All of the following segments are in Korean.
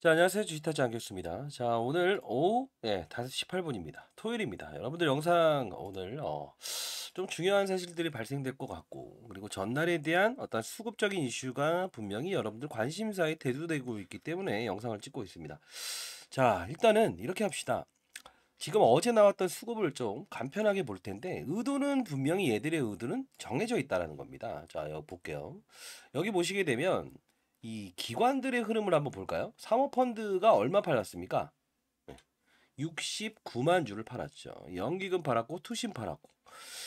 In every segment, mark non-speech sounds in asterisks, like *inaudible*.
자, 안녕하세요. 주식타지 안겠습니다 자, 오늘 오후 5시 예, 18분입니다. 토요일입니다. 여러분들 영상 오늘 어, 좀 중요한 사실들이 발생될 것 같고 그리고 전날에 대한 어떤 수급적인 이슈가 분명히 여러분들 관심사에 대두되고 있기 때문에 영상을 찍고 있습니다. 자, 일단은 이렇게 합시다. 지금 어제 나왔던 수급을 좀 간편하게 볼 텐데 의도는 분명히 얘들의 의도는 정해져 있다라는 겁니다. 자, 여기 볼게요. 여기 보시게 되면 이 기관들의 흐름을 한번 볼까요? 사모펀드가 얼마 팔았습니까? 69만 주를 팔았죠. 연기금 팔았고 투신 팔았고.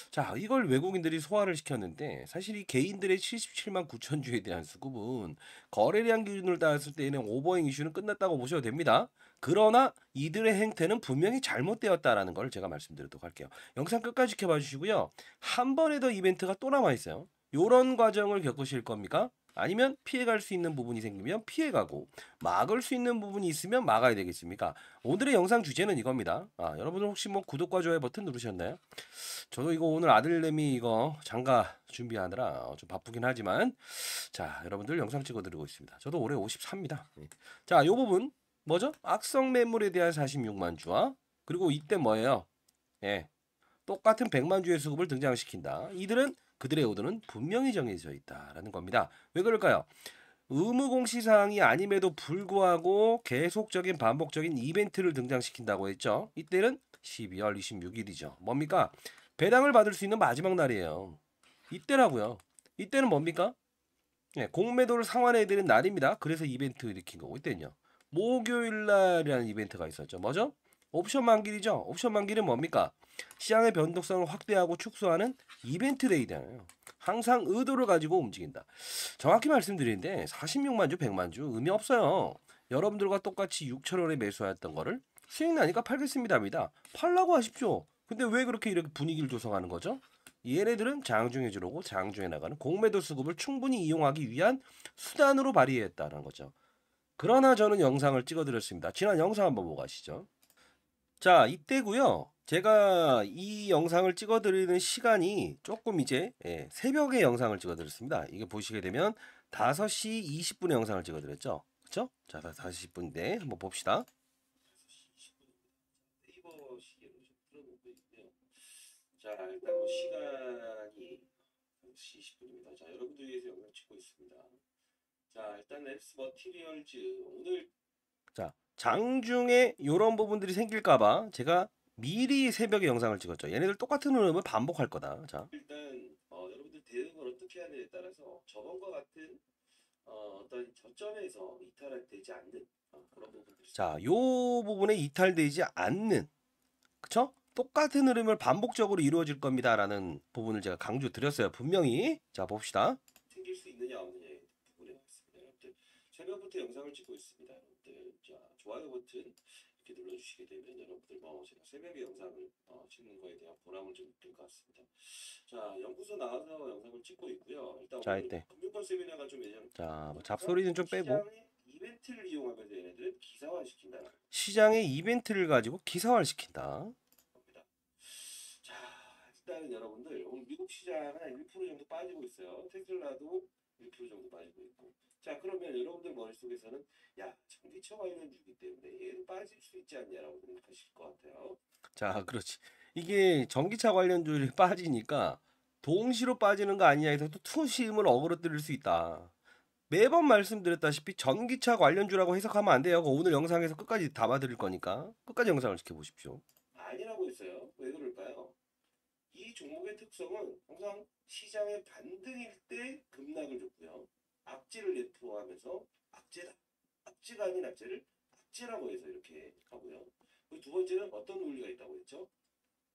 자, 이걸 외국인들이 소화를 시켰는데 사실 이 개인들의 77만 9천 주에 대한 수급은 거래량 기준으로 따졌을 때에는 오버행 이슈는 끝났다고 보셔도 됩니다. 그러나 이들의 행태는 분명히 잘못되었다라는 걸 제가 말씀드리도록 할게요. 영상 끝까지 지켜봐 주시고요. 한 번에 더 이벤트가 또 남아 있어요. 요런 과정을 겪으실 겁니까? 아니면 피해갈 수 있는 부분이 생기면 피해가고 막을 수 있는 부분이 있으면 막아야 되겠습니까? 오늘의 영상 주제는 이겁니다. 아, 여러분들 혹시 뭐 구독과 좋아요 버튼 누르셨나요? 저도 이거 오늘 아들내미 이거 장가 준비하느라 어, 좀 바쁘긴 하지만 자 여러분들 영상 찍어드리고 있습니다. 저도 올해 53입니다. 예. 자이 부분 뭐죠? 악성 매물에 대한 46만 주와 그리고 이때 뭐예요? 예 똑같은 100만 주의 수급을 등장시킨다. 이들은 그들의 의도는 분명히 정해져 있다라는 겁니다. 왜 그럴까요? 의무공시사항이 아님에도 불구하고 계속적인 반복적인 이벤트를 등장시킨다고 했죠. 이때는 12월 26일이죠. 뭡니까? 배당을 받을 수 있는 마지막 날이에요. 이때라고요. 이때는 뭡니까? 네, 공매도를 상환해야 되는 날입니다. 그래서 이벤트 일으킨 거고 이때는요. 목요일 날이라는 이벤트가 있었죠. 뭐죠? 옵션 만기이죠. 옵션 만기는 뭡니까? 시장의 변동성을 확대하고 축소하는 이벤트 레이드아요 항상 의도를 가지고 움직인다. 정확히 말씀드리는데 46만 주, 100만 주 의미 없어요. 여러분들과 똑같이 6천 원에 매수하였던 거를 수익 나니까 팔겠습니다 팔라고 하십시오. 근데 왜 그렇게 이렇게 분위기를 조성하는 거죠? 얘네들은 장중에 주어고 장중에 나가는 공매도 수급을 충분히 이용하기 위한 수단으로 발휘했다는 거죠. 그러나 저는 영상을 찍어드렸습니다. 지난 영상 한번 보고 가시죠. 자, 이때고요. 제가 이 영상을 찍어드리는 시간이 조금 이제 예, 새벽에 영상을 찍어드렸습니다. 이게 보시게 되면 5시 20분에 영상을 찍어드렸죠. 그쵸? 자, 5시 10분인데 한번 봅시다. 자, 일단 뭐 시간이 5시 20분입니다. 자, 여러분들 위해서 영상 을 찍고 있습니다. 자, 일단 앱스 머티리얼즈 오늘 자, 장중에 이런 부분들이 생길까봐 제가 미리 새벽에 영상을 찍었죠. 얘네들 똑같은 흐름을 반복할 거다. 자. 일단 어, 여러분들 대응을 어떻게 하느냐에 따라서 저번과 같은 어, 떤 저점에서 이탈되지 않는 어, 그런 부분들. 자, 요 부분에 이탈되지 않는 그쵸? 똑같은 흐름을 반복적으로 이루어질 겁니다라는 부분을 제가 강조 드렸어요. 분명히 자 봅시다. 생길 수 있느냐 없느냐 부분에 있습니다. 여러분들 새벽부터 영상을 찍고 있습니다. 것들 네, 자, 좋아요 버튼 이렇게 눌러주시게 되면 여러분들 뭐 제가 새벽에 영상을 어, 찍는 거에 대한 보람을 좀 느낄 것 같습니다. 자 연구소 나와서 영상을 찍고 있고요. 일단 자, 이때. 금융권 세미나가 좀 예정. 자, 뭐 잡소리는 좀 빼고. 시장의 이벤트를 이용하면 얘네들은 기사화시킨다 시장의 이벤트를 가지고 기사화를 시킨다. 자 일단은 여러분들 오늘 미국 시장은 1 정도 빠지고 있어요. 테슬라도 1% 정도 빠지고 있고 자 그러면 여러분들 머릿속에서는 야 전기차가 이런 주기 때문에 얘는 빠질 수 있지 않냐라고 생각하실 것 같아요. 자 그렇지 이게 전기차 관련주율이 *laughs* 빠지니까 동시로 빠지는 거 아니냐 해서 또 투심을 어그러뜨릴 수 있다. 매번 말씀드렸다시피 전기차 관련주라고 해석하면 안 돼요. 오늘 영상에서 끝까지 담아드릴 거니까 끝까지 영상을 지켜보십시오. 아니라고 했어요. 왜 그럴까요? 이 종목의 특성은 항상 시장의 반등일 때 급락을 줬고요. 악재를 예표로 하면서 악재다 앞지가 아닌 앞제를 앞지라고 해서 이렇게 하고요. 두 번째는 어떤 논리가 있다고 했죠?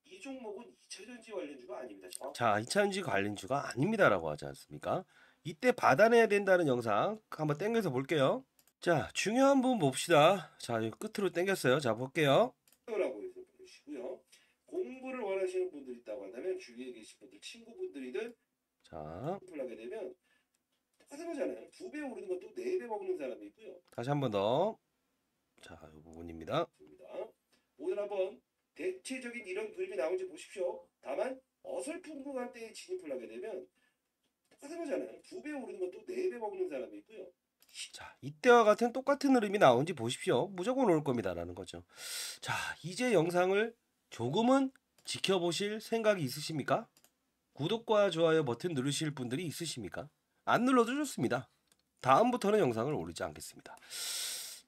이 종목은 2차전지 관련주가 아닙니다. 자, 2차전지 관련주가 아닙니다라고 하지 않습니까? 이때 받아내야 된다는 영상 한번 땡겨서 볼게요. 자, 중요한 부분 봅시다. 자, 끝으로 땡겼어요. 자, 볼게요. 라고 해서 보시고요. 공부를 원하시는 분들 있다고 한다면 주위에 계신 분들, 친구분들이든 자, 공 하게 되면 하보잖아요두배 네, 오르는 것도 네 배 먹는 사람이 있고요. 다시 한 번 더. 자, 이 부분입니다. 오늘 한번 대체적인 이런 그림이 나오는지 보십시오. 다만 어설픈궁한 때에 진입을 하게 되면 똑잖아요두배 네, 오르는 것도 네배 먹는 사람이 있고요. 자, 이때와 같은 똑같은 흐름이 나온지 보십시오. 무조건 올 겁니다라는 거죠. 자, 이제 영상을 조금은 지켜보실 생각이 있으십니까? 구독과 좋아요 버튼 누르실 분들이 있으십니까? 안 눌러도 좋습니다. 다음부터는 영상을 올리지 않겠습니다.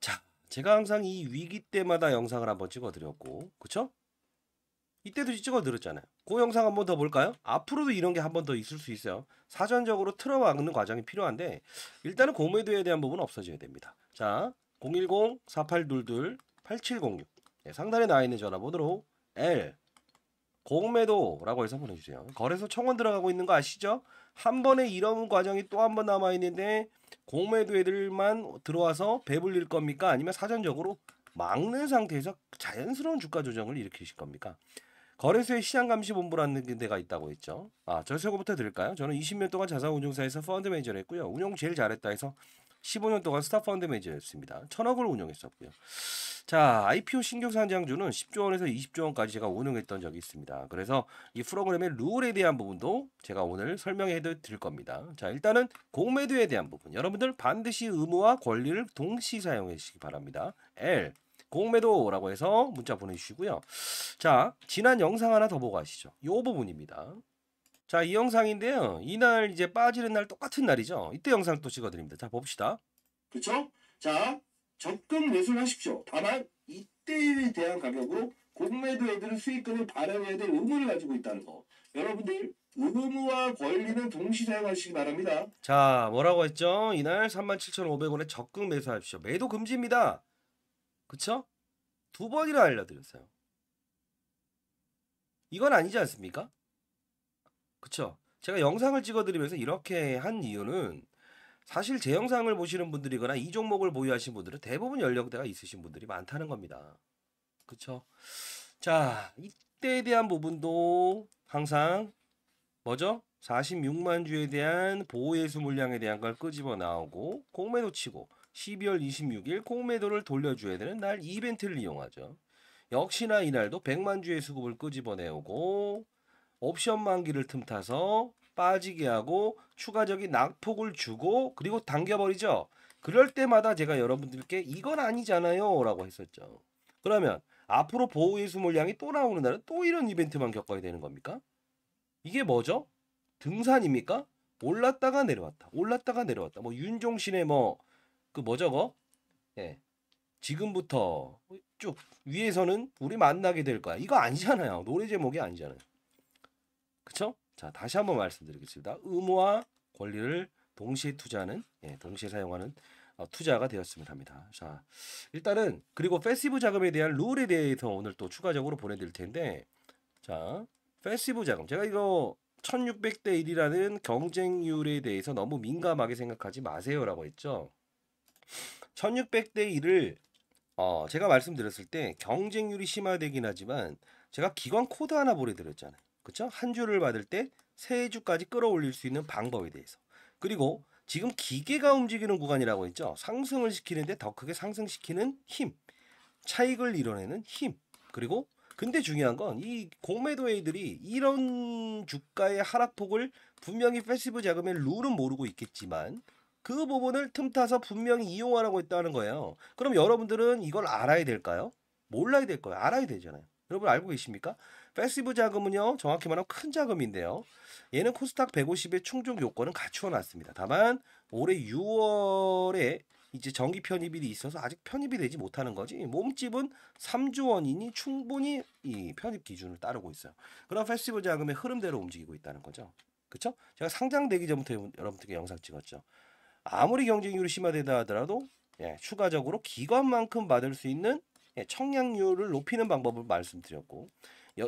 자, 제가 항상 이 위기 때마다 영상을 한번 찍어드렸고, 그쵸? 이때도 찍어드렸잖아요. 그 영상 한번 더 볼까요? 앞으로도 이런 게한번더 있을 수 있어요. 사전적으로 틀어막는 과정이 필요한데 일단은 고매도에 대한 부분은 없어져야 됩니다. 자, 010-4822-8706 네, 상단에 나와 있는 전화번호로 L 공매도라고 해서 보내주세요. 거래소 청원 들어가고 있는 거 아시죠? 한 번에 이런 과정이 또 한 번 남아 있는데 공매도 애들만 들어와서 배불릴 겁니까? 아니면 사전적으로 막는 상태에서 자연스러운 주가 조정을 일으키실 겁니까? 거래소에 시장감시본부라는 데가 있다고 했죠. 아, 저 세고부터 들을까요? 저는 20년 동안 자산운용사에서 펀드 매니저를 했고요. 운용 제일 잘했다 해서 15년 동안 스타 펀드 매니저였습니다. 천억을 운용했었고요. 자, IPO 신규상장주는 10조 원에서 20조 원까지 제가 운용했던 적이 있습니다. 그래서 이 프로그램의 룰에 대한 부분도 제가 오늘 설명해 드릴 겁니다. 자, 일단은 공매도에 대한 부분. 여러분들 반드시 의무와 권리를 동시 사용해 주시기 바랍니다. L 공매도라고 해서 문자 보내주시고요. 자, 지난 영상 하나 더 보고 가시죠. 요 부분입니다. 자, 이 영상인데요. 이날 이제 빠지는 날 똑같은 날이죠. 이때 영상 또 찍어드립니다. 자, 봅시다. 그렇죠? 자, 적금 매수하십시오. 다만 이때에 대한 가격으로 공매도애들은 수익금을 발행해야 될 의무를 가지고 있다는 거. 여러분들 의무와 권리는 동시 사용하시기 바랍니다. 자 뭐라고 했죠? 이날 37,500원에 적극 매수하십시오. 매도 금지입니다. 그쵸? 두 번이나 알려드렸어요. 이건 아니지 않습니까? 그쵸? 제가 영상을 찍어드리면서 이렇게 한 이유는 사실 제 영상을 보시는 분들이거나 이 종목을 보유하신 분들은 대부분 연령대가 있으신 분들이 많다는 겁니다. 그렇죠? 자, 이때에 대한 부분도 항상 뭐죠? 46만 주에 대한 보호예수 물량에 대한 걸 끄집어 나오고 공매도 치고 12월 26일 공매도를 돌려줘야 되는 날 이벤트를 이용하죠. 역시나 이날도 100만 주의 수급을 끄집어내오고 옵션 만기를 틈타서 빠지게 하고 추가적인 낙폭을 주고 그리고 당겨버리죠. 그럴 때마다 제가 여러분들께 이건 아니잖아요 라고 했었죠. 그러면 앞으로 보호의수 물량이 또 나오는 날은 또 이런 이벤트만 겪어야 되는 겁니까? 이게 뭐죠? 등산입니까? 올랐다가 내려왔다. 올랐다가 내려왔다. 뭐 윤종신의 뭐 그 뭐죠, 거? 예. 지금부터 쭉 위에서는 우리 만나게 될 거야. 이거 아니잖아요. 노래 제목이 아니잖아요. 그쵸? 자 다시 한번 말씀드리겠습니다. 의무와 권리를 동시에 투자하는 예, 동시에 사용하는 어, 투자가 되었으면 합니다. 자 일단은 그리고 패시브 자금에 대한 룰에 대해서 오늘 또 추가적으로 보내드릴 텐데 자 패시브 자금 제가 이거 1600대 1이라는 경쟁률에 대해서 너무 민감하게 생각하지 마세요라고 했죠. 1600대 1을 어, 제가 말씀드렸을 때 경쟁률이 심화되긴 하지만 제가 기관 코드 하나 보내드렸잖아요. 그렇죠? 한 주를 받을 때 세 주까지 끌어올릴 수 있는 방법에 대해서. 그리고 지금 기계가 움직이는 구간이라고 했죠. 상승을 시키는데 더 크게 상승시키는 힘, 차익을 이뤄내는 힘. 그리고 근데 중요한 건 이 공매도회들이 이런 주가의 하락폭을 분명히 패시브 자금의 룰은 모르고 있겠지만 그 부분을 틈타서 분명히 이용하라고 했다는 거예요. 그럼 여러분들은 이걸 알아야 될까요? 몰라야 될 거예요. 알아야 되잖아요. 여러분 알고 계십니까? 패시브 자금은요, 정확히 말하면 큰 자금인데요. 얘는 코스닥 150의 충족 요건은 갖추어 놨습니다. 다만 올해 6월에 이제 정기 편입일이 있어서 아직 편입이 되지 못하는 거지 몸집은 3조 원이니 충분히 이 편입 기준을 따르고 있어요. 그런 패시브 자금의 흐름대로 움직이고 있다는 거죠. 그렇죠? 제가 상장되기 전부터 여러분들께 영상 찍었죠. 아무리 경쟁률이 심화되다 하더라도 예, 추가적으로 기관만큼 받을 수 있는 예, 청약률을 높이는 방법을 말씀드렸고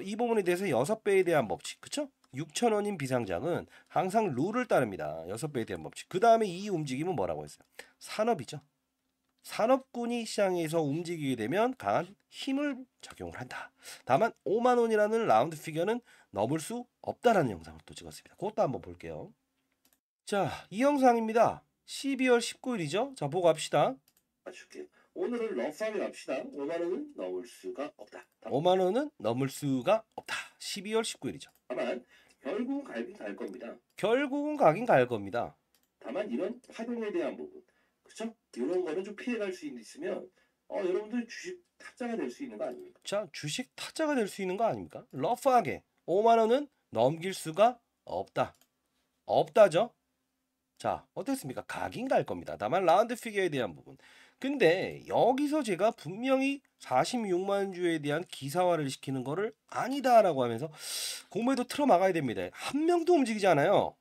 이 부분에 대해서 여섯 배에 대한 법칙 그쵸? 6천 원인 비상장은 항상 룰을 따릅니다. 여섯 배에 대한 법칙. 그 다음에 이 움직임은 뭐라고 했어요? 산업이죠. 산업군이 시장에서 움직이게 되면 강한 힘을 작용을 한다. 다만 5만 원이라는 라운드 피겨는 넘을 수 없다라는 영상을 또 찍었습니다. 그것도 한번 볼게요. 자, 이 영상입니다. 12월 19일이죠. 자, 보고 갑시다. 오늘은 럭삼이 납시다. 5만 원은 넘을 수가 없다. 5만 원은 넘을 수가 없다. 12월 19일이죠. 다만 결국은 가긴 갈 겁니다. 결국은 가긴 갈 겁니다. 다만 이런 파동에 대한 부분, 그렇죠? 이런 거는 좀 피해갈 수 있으면 어, 여러분들 주식 타자가 될 수 있는 거 아닙니까? 자, 주식 타자가 될 수 있는 거 아닙니까? 러프하게 5만 원은 넘길 수가 없다. 없다죠? 자, 어떻습니까? 가긴 갈 겁니다. 다만 라운드 피겨에 대한 부분. 근데 여기서 제가 분명히 46만 주에 대한 기사화를 시키는 거를 아니다라고 하면서 공매도 틀어 막아야 됩니다. 한 명도 움직이지 않아요.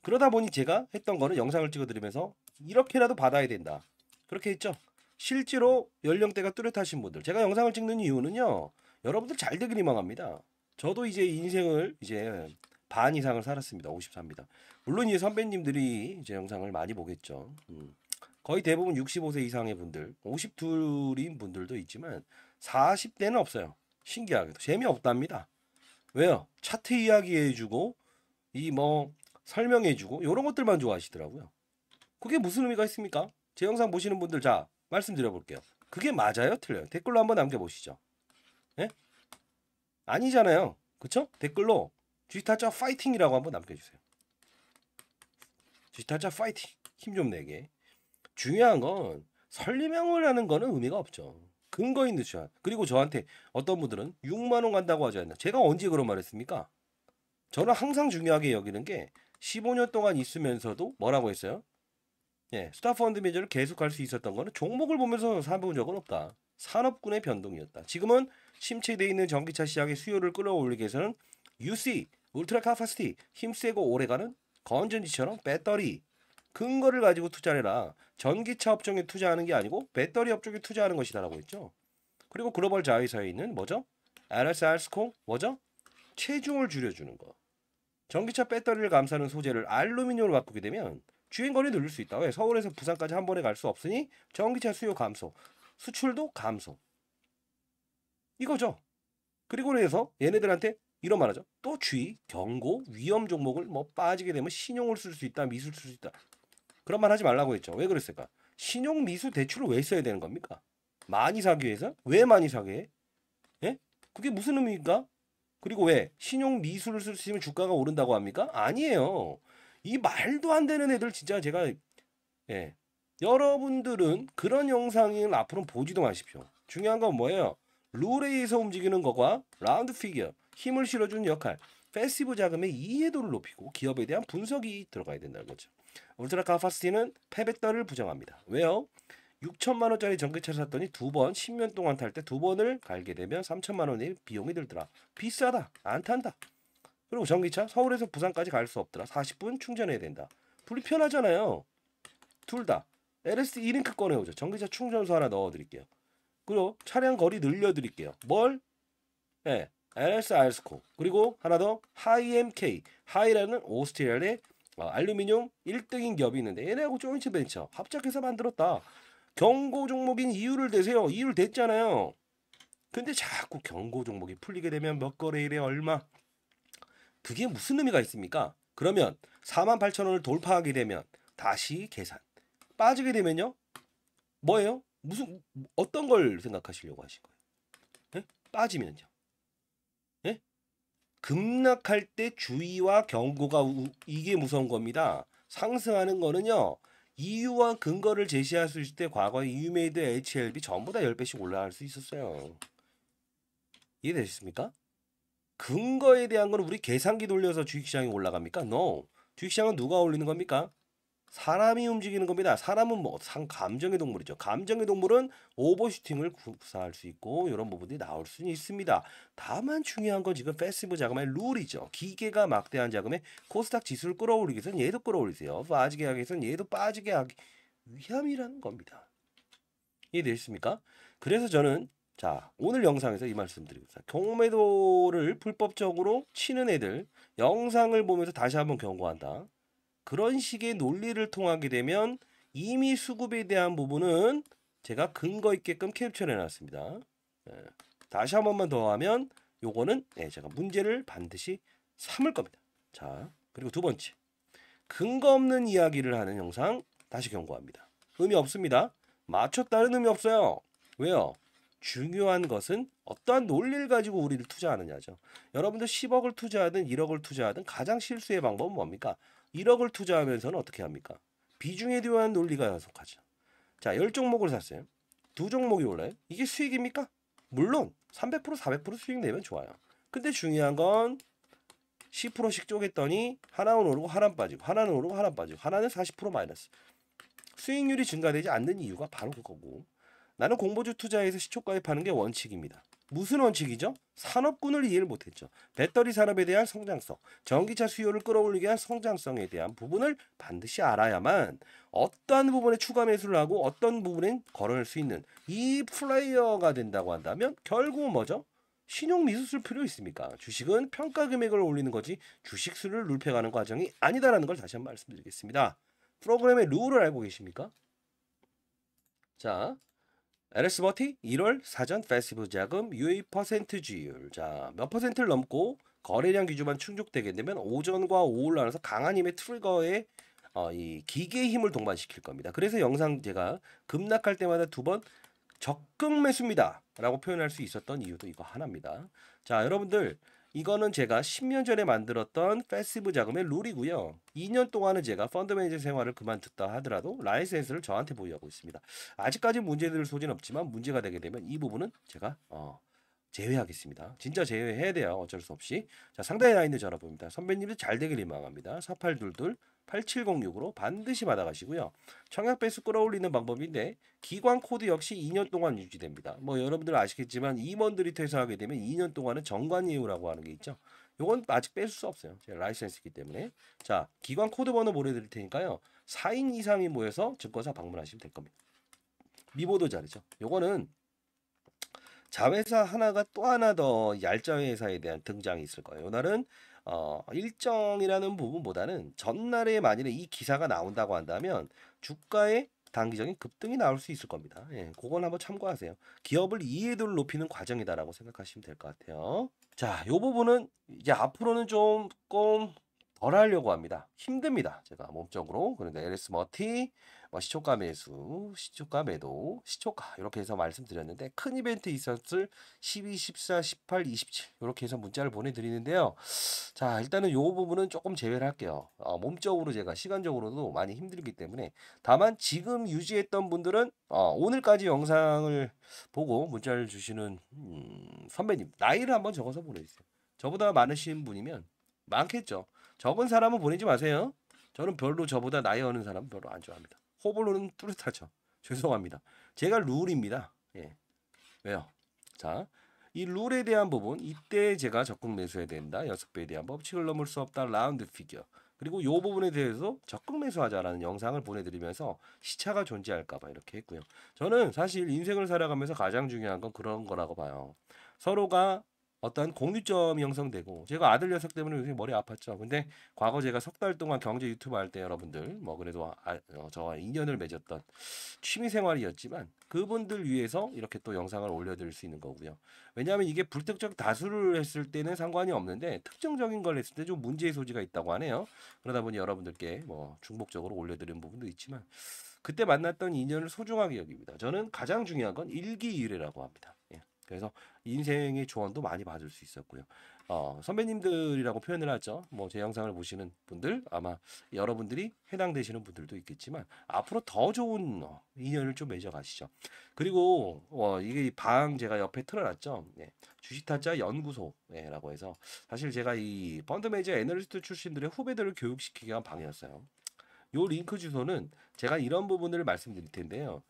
그러다 보니 제가 했던 거는 영상을 찍어드리면서 이렇게라도 받아야 된다. 그렇게 했죠. 실제로 연령대가 뚜렷하신 분들 제가 영상을 찍는 이유는요. 여러분들 잘 되길 희망합니다. 저도 이제 인생을 이제 반 이상을 살았습니다. 5 0입니다 물론 이제 선배님들이 이제 영상을 많이 보겠죠. 음. 거의 대부분 65세 이상의 분들, 52인 분들도 있지만 40대는 없어요. 신기하게도 재미없답니다. 왜요? 차트 이야기해주고 이 뭐 설명해주고 이런 것들만 좋아하시더라고요. 그게 무슨 의미가 있습니까? 제 영상 보시는 분들 자 말씀드려볼게요. 그게 맞아요? 틀려요? 댓글로 한번 남겨보시죠. 예? 아니잖아요. 그쵸? 댓글로 주식타자 파이팅이라고 한번 남겨주세요. 주식타자 파이팅! 힘 좀 내게. 중요한 건 설리명을 하는 거는 의미가 없죠. 근거인 듯이 그리고 저한테 어떤 분들은 6만 원 간다고 하지 않나. 제가 언제 그런 말했습니까? 저는 항상 중요하게 여기는 게 15년 동안 있으면서도 뭐라고 했어요? 예, 스타펀드 매니저를 계속할 수 있었던 거는 종목을 보면서 사본 적은 없다. 산업군의 변동이었다. 지금은 침체되어 있는 전기차 시장의 수요를 끌어올리기 위해서는 UC, 울트라 카파스티 힘세고 오래가는 건전지처럼 배터리, 근거를 가지고 투자를 해라. 전기차 업종에 투자하는 게 아니고 배터리 업종에 투자하는 것이다라고 했죠. 그리고 글로벌 자회사에 있는 뭐죠? LSR스코 뭐죠? 체중을 줄여주는 거. 전기차 배터리를 감싸는 소재를 알루미늄으로 바꾸게 되면 주행거리 늘릴 수 있다. 왜? 서울에서 부산까지 한 번에 갈 수 없으니 전기차 수요 감소, 수출도 감소. 이거죠. 그리고 그래서 얘네들한테 이런 말하죠. 또 주의, 경고, 위험 종목을 뭐 빠지게 되면 신용을 쓸 수 있다, 미술 쓸 수 있다. 그런 말 하지 말라고 했죠. 왜 그랬을까? 신용 미수 대출을 왜 써야 되는 겁니까? 많이 사기 위해서? 왜 많이 사게 해? 예? 그게 무슨 의미입니까? 그리고 왜 신용 미수를 쓰시면 주가가 오른다고 합니까? 아니에요. 이 말도 안 되는 애들 진짜 제가 예. 여러분들은 그런 영상을 앞으로 보지도 마십시오. 중요한 건 뭐예요? 룰에의해서 움직이는 것과 라운드 피겨, 힘을 실어주는 역할, 패시브 자금의 이해도를 높이고 기업에 대한 분석이 들어가야 된다는 거죠. 울트라카 파스티는 패배떨를 부정합니다. 왜요? 6천만 원짜리 전기차를 샀더니 두번 10년 동안 탈 때 두 번을 갈게 되면 3천만 원의 비용이 들더라. 비싸다. 안 탄다. 그리고 전기차 서울에서 부산까지 갈 수 없더라. 40분 충전해야 된다. 불편하잖아요. 둘 다. l s 2링크 꺼내오죠. 전기차 충전소 하나 넣어드릴게요. 그리고 차량 거리 늘려드릴게요. 뭘? 예, 네, LS 알스코. 그리고 하나 더 하이MK. 하이라는 오스트리아의 어, 알루미늄 1등인 기업이 있는데 얘네하고 조인트벤처 합작해서 만들었다. 경고 종목인 이유를 대세요. 이유를 댔잖아요. 근데 자꾸 경고 종목이 풀리게 되면 몇 거래일에 얼마 그게 무슨 의미가 있습니까? 그러면 48,000원을 돌파하게 되면 다시 계산 빠지게 되면요 뭐예요? 무슨 어떤 걸 생각하시려고 하신 거예요? 네? 빠지면요 급락할 때 주의와 경고가 우, 이게 무서운 겁니다. 상승하는 거는요. 이유와 근거를 제시할 수 있을 때 과거에 이유메이드 HLB 전부 다 10배씩 올라갈 수 있었어요. 이해되셨습니까? 근거에 대한 건 우리 계산기 돌려서 주식시장이 올라갑니까? No. 주식시장은 누가 올리는 겁니까? 사람이 움직이는 겁니다. 사람은 뭐상 감정의 동물이죠. 감정의 동물은 오버슈팅을 구사할 수 있고 이런 부분들이 나올 수는 있습니다. 다만 중요한 건 지금 패시브 자금의 룰이죠. 기계가 막대한 자금에 코스닥 지수를 끌어올리기 위해서는 얘도 끌어올리세요. 빠지게 하기 위해서는 얘도 빠지게 하기 위함이라는 겁니다. 이해되셨습니까? 그래서 저는 자 오늘 영상에서 이 말씀드리겠습니다. 경매도를 불법적으로 치는 애들 영상을 보면서 다시 한번 경고한다. 그런 식의 논리를 통하게 되면 이미 수급에 대한 부분은 제가 근거 있게끔 캡처를 해놨습니다. 예. 다시 한 번만 더 하면 요거는 예, 제가 문제를 반드시 삼을 겁니다. 자, 그리고 두 번째. 근거 없는 이야기를 하는 영상 다시 경고합니다. 의미 없습니다. 맞췄다는 의미 없어요. 왜요? 중요한 것은 어떠한 논리를 가지고 우리를 투자하느냐죠. 여러분들 10억을 투자하든 1억을 투자하든 가장 실수의 방법은 뭡니까? 1억을 투자하면서는 어떻게 합니까? 비중에 대한 논리가 연속하죠. 자, 열 종목을 샀어요. 두 종목이 올라요. 이게 수익입니까? 물론 300% 400% 수익 내면 좋아요. 근데 중요한 건 10%씩 쪼갰더니 하나는 오르고 하나는 빠지고 하나는 오르고 하나는 빠지고 하나는 40% 마이너스. 수익률이 증가되지 않는 이유가 바로 그거고 나는 공보주 투자에서 시초가에 파는 게 원칙입니다. 무슨 원칙이죠? 산업군을 이해를 못했죠. 배터리 산업에 대한 성장성, 전기차 수요를 끌어올리기 위한 성장성에 대한 부분을 반드시 알아야만 어떠한 부분에 추가 매수를 하고 어떤 부분에 걸어낼 수 있는 이 플레이어가 된다고 한다면 결국은 뭐죠? 신용 미수술 필요 있습니까? 주식은 평가 금액을 올리는 거지 주식수를 룰패가는 과정이 아니다라는 걸 다시 한번 말씀드리겠습니다. 프로그램의 룰을 알고 계십니까? 자, LS버티 1월 사전 패시브 자금 유의 퍼센트 지율 자 몇 퍼센트를 넘고 거래량 기준만 충족되게 되면 오전과 오후를 나눠서 강한 힘의 트리거에 어, 이 기계의 힘을 동반시킬 겁니다. 그래서 영상 제가 급락할 때마다 두 번 적극 매수입니다. 라고 표현할 수 있었던 이유도 이거 하나입니다. 자 여러분들 이거는 제가 10년 전에 만들었던 패시브 자금의 룰이고요. 2년 동안은 제가 펀드 매니저 생활을 그만뒀다 하더라도 라이센스를 저한테 보유하고 있습니다. 아직까지 문제될 소진 없지만 문제가 되게 되면 이 부분은 제가 어, 제외하겠습니다. 진짜 제외해야 돼요. 어쩔 수 없이. 자, 상단에 나 있는 전화봅니다 선배님들 잘 되길 희망합니다. 4822 8706으로 반드시 받아가시고요. 청약 배수 끌어올리는 방법인데 기관 코드 역시 2년 동안 유지됩니다. 뭐 여러분들 아시겠지만 임원들이 퇴사하게 되면 2년 동안은 정관 예우라고 하는 게 있죠. 요건 아직 뺄수 없어요. 제가 라이센스이기 때문에. 자, 기관 코드 번호 보내드릴 테니까요. 4인 이상이 모여서 증권사 방문하시면 될 겁니다. 미보도 자리죠. 요거는 자회사 하나가 또 하나 더 얄자회사에 대한 등장이 있을 거예요. 날은 어, 일정이라는 부분보다는 전날에 만일에 이 기사가 나온다고 한다면 주가에 단기적인 급등이 나올 수 있을 겁니다. 예, 그건 한번 참고하세요. 기업을 이해도를 높이는 과정이다라고 생각하시면 될 것 같아요. 자, 이 부분은 이제 앞으로는 조금 덜 하려고 합니다. 힘듭니다. 제가 몸적으로. 그런데 그러니까 LS 머티 뭐 시초가 매수, 시초가 매도, 시초가 이렇게 해서 말씀드렸는데 큰 이벤트 있었을 12, 14, 18, 27 이렇게 해서 문자를 보내드리는데요. 자 일단은 요 부분은 조금 제외를 할게요. 어, 몸적으로 제가 시간적으로도 많이 힘들기 때문에 다만 지금 유지했던 분들은 어, 오늘까지 영상을 보고 문자를 주시는 음, 선배님 나이를 한번 적어서 보내주세요. 저보다 많으신 분이면 많겠죠. 적은 사람은 보내지 마세요. 저는 별로 저보다 나이 어는 사람 별로 안 좋아합니다. 호불호는 뚜렷하죠. 죄송합니다. 제가 룰입니다. 예. 왜요? 자, 이 룰에 대한 부분 이때 제가 적극 매수해야 된다. 여섯 배에 대한 법칙을 넘을 수 없다. 라운드 피규어. 그리고 이 부분에 대해서 적극 매수하자라는 영상을 보내드리면서 시차가 존재할까봐 이렇게 했고요. 저는 사실 인생을 살아가면서 가장 중요한 건 그런 거라고 봐요. 서로가 어떤 공유점이 형성되고 제가 아들 녀석 때문에 요새 머리 아팠죠. 근데 과거 제가 석 달 동안 경제 유튜브 할 때 여러분들 뭐 그래도 아, 어, 저와 인연을 맺었던 취미 생활이었지만 그분들 위해서 이렇게 또 영상을 올려드릴 수 있는 거고요. 왜냐하면 이게 불특정 다수를 했을 때는 상관이 없는데 특정적인 걸 했을 때 좀 문제의 소지가 있다고 하네요. 그러다 보니 여러분들께 뭐 중복적으로 올려드리는 부분도 있지만 그때 만났던 인연을 소중하게 여깁니다. 저는 가장 중요한 건 일기일회라고 합니다. 그래서 인생의 조언도 많이 받을 수 있었고요. 어, 선배님들이라고 표현을 하죠. 뭐 제 영상을 보시는 분들 아마 여러분들이 해당되시는 분들도 있겠지만 앞으로 더 좋은 어, 인연을 좀 맺어가시죠. 그리고 어, 이게 방 제가 옆에 틀어놨죠. 예, 주식타짜 연구소라고 해서 사실 제가 이 펀드매니저 애널리스트 출신들의 후배들을 교육시키기 위한 방이었어요. 요 링크 주소는 제가 이런 부분을 말씀드릴 텐데요.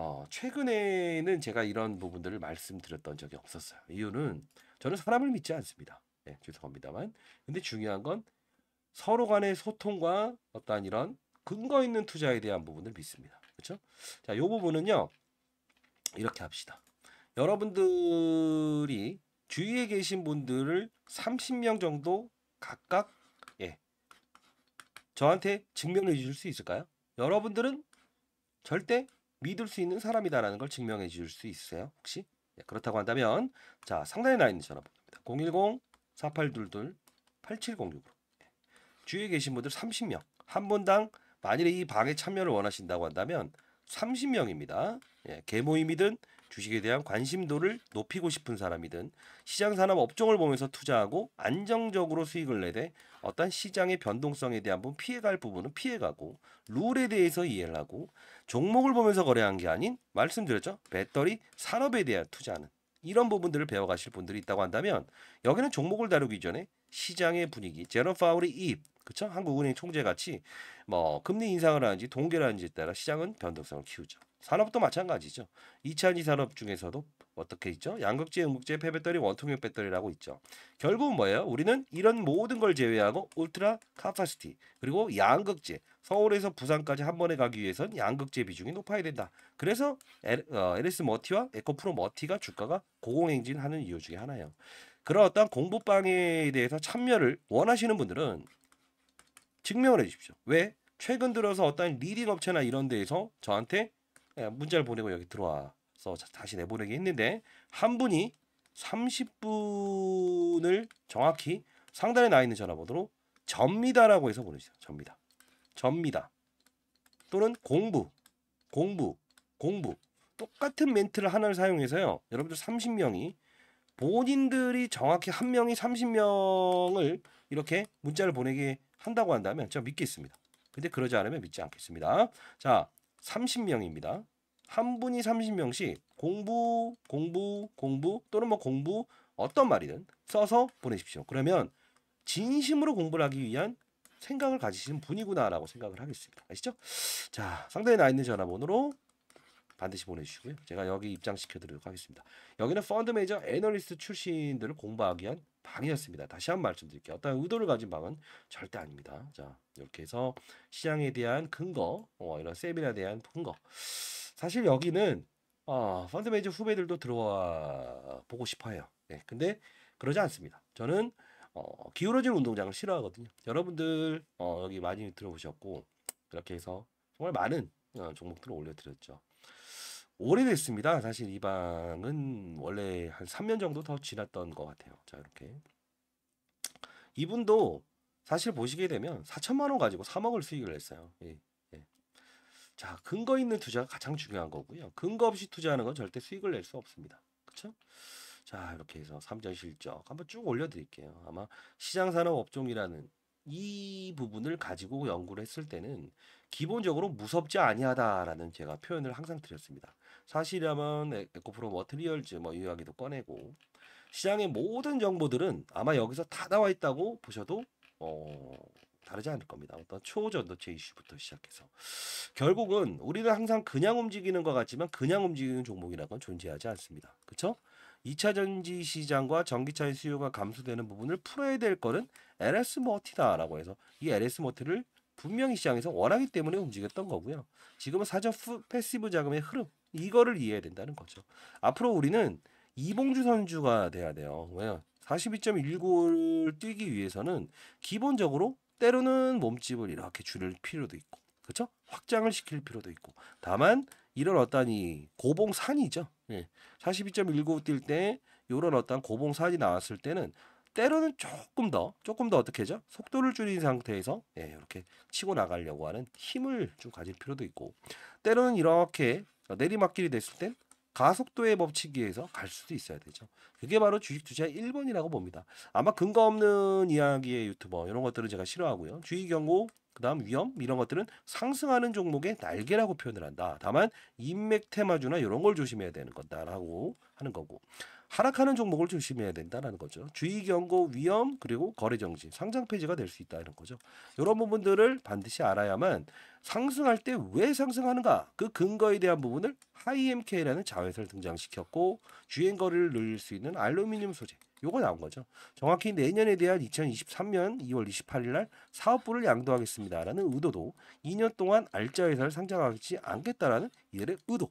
어, 최근에는 제가 이런 부분들을 말씀드렸던 적이 없었어요. 이유는 저는 사람을 믿지 않습니다. 네, 죄송합니다만. 근데 중요한 건 서로 간의 소통과 어떠한 이런 근거 있는 투자에 대한 부분을 믿습니다. 그렇죠? 자, 요 부분은요. 이렇게 합시다. 여러분들이 주위에 계신 분들을 30명 정도 각각 예. 저한테 증명해 주실 수 있을까요? 여러분들은 절대 믿을 수 있는 사람이다라는 걸 증명해 줄수 있어요. 혹시? 네, 그렇다고 한다면 자 상단에 나 있는 전화번호입니다. 010-4822-8706으로 주위에 계신 분들 30명 한 분당 만일에 이 방에 참여를 원하신다고 한다면 30명입니다. 예, 개모임이든 주식에 대한 관심도를 높이고 싶은 사람이든 시장 산업 업종을 보면서 투자하고 안정적으로 수익을 내되 어떤 시장의 변동성에 대한 분 피해갈 부분은 피해가고 룰에 대해서 이해를 하고 종목을 보면서 거래한 게 아닌 말씀드렸죠 배터리 산업에 대한 투자는 이런 부분들을 배워가실 분들이 있다고 한다면 여기는 종목을 다루기 전에 시장의 분위기 제너 파울의 입 그쵸 한국은행 총재 같이 뭐 금리 인상을 하는지 동결하는지에 따라 시장은 변동성을 키우죠. 산업도 마찬가지죠. 2차전지 산업 중에서도 어떻게 있죠? 양극재, 음극재, 폐배터리, 원통형 배터리라고 있죠. 결국은 뭐예요? 우리는 이런 모든 걸 제외하고 울트라 카파시티 그리고 양극재 서울에서 부산까지 한 번에 가기 위해선 양극재 비중이 높아야 된다. 그래서 L, 어, LS 머티와 에코프로 머티가 주가가 고공행진하는 이유 중에 하나예요. 그런 어떤 공부 방에 대해서 참여를 원하시는 분들은 증명을 해주십시오. 왜? 최근 들어서 어떤 리딩 업체나 이런 데에서 저한테 예, 문자를 보내고 여기 들어와서 다시 내보내기 했는데 한 분이 30분을 정확히 상단에 나 있는 전화번호로 접니다라고 해서 보내주세요. 접니다. 접니다. 또는 공부, 공부, 공부. 똑같은 멘트를 하나를 사용해서요. 여러분들 30명이 본인들이 정확히 한 명이 30명을 이렇게 문자를 보내게 한다고 한다면 제가 믿겠습니다. 근데 그러지 않으면 믿지 않겠습니다. 자, 30명입니다. 한 분이 30명씩 공부, 공부, 공부 또는 뭐 공부 어떤 말이든 써서 보내십시오. 그러면 진심으로 공부를 하기 위한 생각을 가지시는 분이구나라고 생각을 하겠습니다. 아시죠? 자, 상단에 나 있는 전화번호로 반드시 보내주시고요. 제가 여기 입장시켜드리도록 하겠습니다. 여기는 펀드 매니저 애널리스트 출신들을 공부하기 위한 방이었습니다. 다시 한 번 말씀드릴게요. 어떤 의도를 가진 방은 절대 아닙니다. 자, 이렇게 해서 시장에 대한 근거, 어, 이런 세미나에 대한 근거. 사실 여기는 어, 펀드 매니저 후배들도 들어와 보고 싶어요. 네, 예, 근데 그러지 않습니다. 저는 어, 기울어진 운동장을 싫어하거든요. 여러분들 어, 여기 많이 들어보셨고 그렇게 해서 정말 많은 어, 종목들을 올려드렸죠. 오래됐습니다. 사실 이 방은 원래 한 3년 정도 더 지났던 것 같아요. 자 이렇게 이분도 사실 보시게 되면 4천만 원 가지고 3억을 수익을 했어요 예, 예. 자 근거 있는 투자가 가장 중요한 거고요. 근거 없이 투자하는 건 절대 수익을 낼 수 없습니다. 그렇죠? 자 이렇게 해서 3전 실적 한번 쭉 올려드릴게요. 아마 시장산업업종이라는 이 부분을 가지고 연구를 했을 때는 기본적으로 무섭지 아니하다라는 제가 표현을 항상 드렸습니다. 사실이라면 에코프로 머트리얼즈 뭐 유효하기도 꺼내고 시장의 모든 정보들은 아마 여기서 다 나와 있다고 보셔도 어, 다르지 않을 겁니다. 어떤 초전도체 이슈부터 시작해서 결국은 우리는 항상 그냥 움직이는 것 같지만 그냥 움직이는 종목이라는 건 존재하지 않습니다. 그렇죠? 2차 전지 시장과 전기차의 수요가 감소되는 부분을 풀어야 될 거는 LS 머티다라고 해서 이 LS 머티를 분명히 시장에서 원하기 때문에 움직였던 거고요. 지금은 사전 패시브 자금의 흐름 이거를 이해해야 된다는 거죠. 앞으로 우리는 이봉주 선수가 돼야 돼요. 왜요? 42.19를 뛰기 위해서는 기본적으로 때로는 몸집을 이렇게 줄일 필요도 있고, 그렇죠? 확장을 시킬 필요도 있고. 다만 이런 어떤 이 고봉산이죠. 예. 42.19 뛸 때 이런 어떤 고봉산이 나왔을 때는 때로는 조금 더 조금 더 어떻게죠? 속도를 줄인 상태에서 예, 이렇게 치고 나가려고 하는 힘을 좀 가질 필요도 있고 때로는 이렇게 자, 어, 내리막길이 됐을 땐 가속도의 법칙에서 갈 수도 있어야 되죠. 그게 바로 주식 투자의 1번이라고 봅니다. 아마 근거 없는 이야기의 유튜버 이런 것들은 제가 싫어하고요. 주의 경고, 그다음 위험 이런 것들은 상승하는 종목의 날개라고 표현을 한다. 다만 인맥 테마주나 이런 걸 조심해야 되는 거다라고 하는 거고. 하락하는 종목을 조심해야 된다는 거죠. 주의 경고 위험 그리고 거래 정지 상장 폐지가 될 수 있다 이런 거죠. 이런 부분들을 반드시 알아야만 상승할 때 왜 상승하는가 그 근거에 대한 부분을 하이엠케이라는 자회사를 등장시켰고 주행 거리를 늘릴 수 있는 알루미늄 소재 요거 나온 거죠. 정확히 내년에 대한 2023년 2월 28일 날 사업부를 양도하겠습니다라는 의도도 2년 동안 알짜회사를 상장하지 않겠다라는 이들의 의도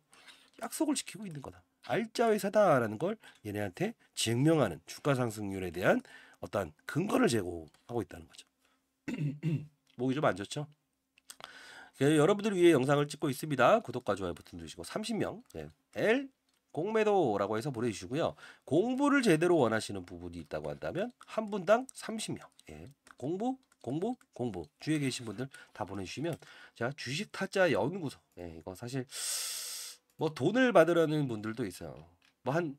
약속을 지키고 있는 거다. 알짜 회사다라는 걸 얘네한테 증명하는 주가 상승률에 대한 어떤 근거를 제공하고 있다는 거죠. *clears throat* 목이 좀 안 좋죠? 그 여러분들 위해 영상을 찍고 있습니다. 구독과 좋아요 버튼 누르시고 30명 네. L 공매도라고 해서 보내주시고요. 공부를 제대로 원하시는 부분이 있다고 한다면 한 분당 30명. 예. 공부, 공부, 공부. 주위에 계신 분들 다 보내주시면 제가 주식 타짜 연구소. 예. 이거 사실 뭐 돈을 받으려는 분들도 있어요. 뭐 한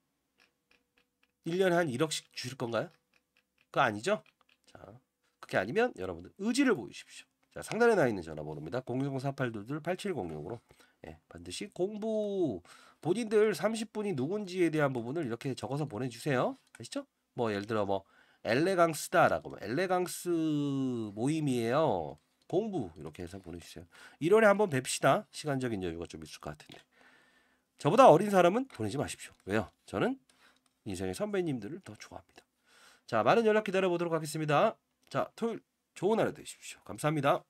1년에 한 1억씩 주실 건가요? 그거 아니죠? 자, 그게 아니면 여러분들 의지를 보이십시오. 자, 상단에 나 있는 전화번호입니다. 01048228706으로 예, 반드시 공부 본인들 30분이 누군지에 대한 부분을 이렇게 적어서 보내주세요. 아시죠? 뭐 예를 들어 뭐 엘레강스다라고 뭐 엘레강스 모임이에요. 공부 이렇게 해서 보내주세요. 1월에 한번 뵙시다. 시간적인 여유가 좀 있을 것 같은데. 저보다 어린 사람은 보내지 마십시오. 왜요? 저는 인생의 선배님들을 더 좋아합니다. 자, 많은 연락 기다려 보도록 하겠습니다. 자, 토요일 좋은 하루 되십시오. 감사합니다.